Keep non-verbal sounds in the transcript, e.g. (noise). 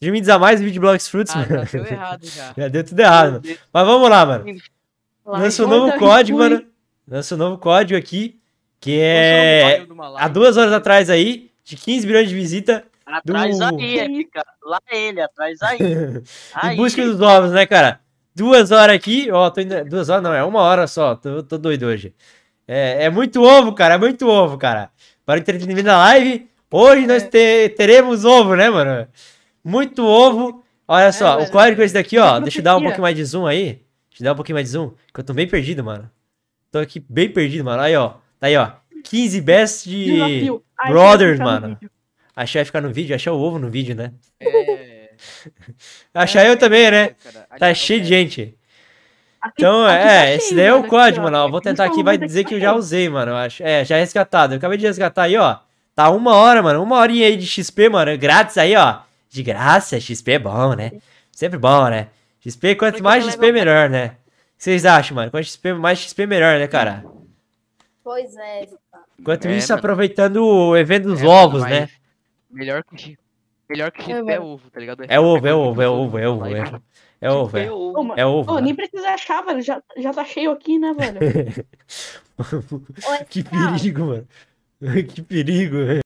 Streamings a mais, vídeo de Blox Fruits, ah, mano. Já deu errado já. (laughs) já deu tudo errado, mano. Mas vamos lá, mano. Lança um novo código, mano. Lança um novo código aqui, que é há duas horas atrás aí, de 15 bilhões de visita. Atrás do... aí, (laughs) cara. Lá ele, atrás aí. em busca dos ovos, né, cara? Duas horas aqui, ó, tô indo... duas horas não, é uma hora só, tô, tô doido hoje. É, é muito ovo, cara, é muito ovo, cara. Para o entretenimento da live, hoje nós é. te... teremos ovo, né, mano? muito ovo. Olha só, é, o código é esse daqui, ó. Deixa eu dar um pouquinho mais de zoom aí. Deixa eu dar um pouquinho mais de zoom, que eu tô bem perdido, mano. Tô aqui bem perdido, mano. Aí, ó. Tá aí, ó. 15 best de brothers, mano. vai ficar no vídeo, achei é o ovo no vídeo, né? É. (laughs) achar é eu também, né? É, tá cheio de gente. Então, é, tá esse daí é o código, mano. vou tentar tá aqui, vai dizer que eu já usei, mano. acho. É, já resgatado. Eu acabei de resgatar aí, ó. Tá uma hora, mano. Uma horinha aí de XP, mano. Grátis aí, ó. De graça, XP é bom, né? Sempre bom, né? XP, quanto mais é XP, melhor, né? O que vocês acham, mano? Quanto XP, mais XP, melhor, né, cara? Pois é. Enquanto é, isso, mano. aproveitando o evento dos é, ovos, mano, né? Melhor que, melhor que XP é, é ovo, tá ligado? É ovo, é ovo, é ovo, é ovo. É ovo. É ovo, é. Ô, é ovo. É né? nem precisa achar, velho. Já, já tá cheio aqui, né, velho? (laughs) que perigo, mano. (laughs) que perigo, velho.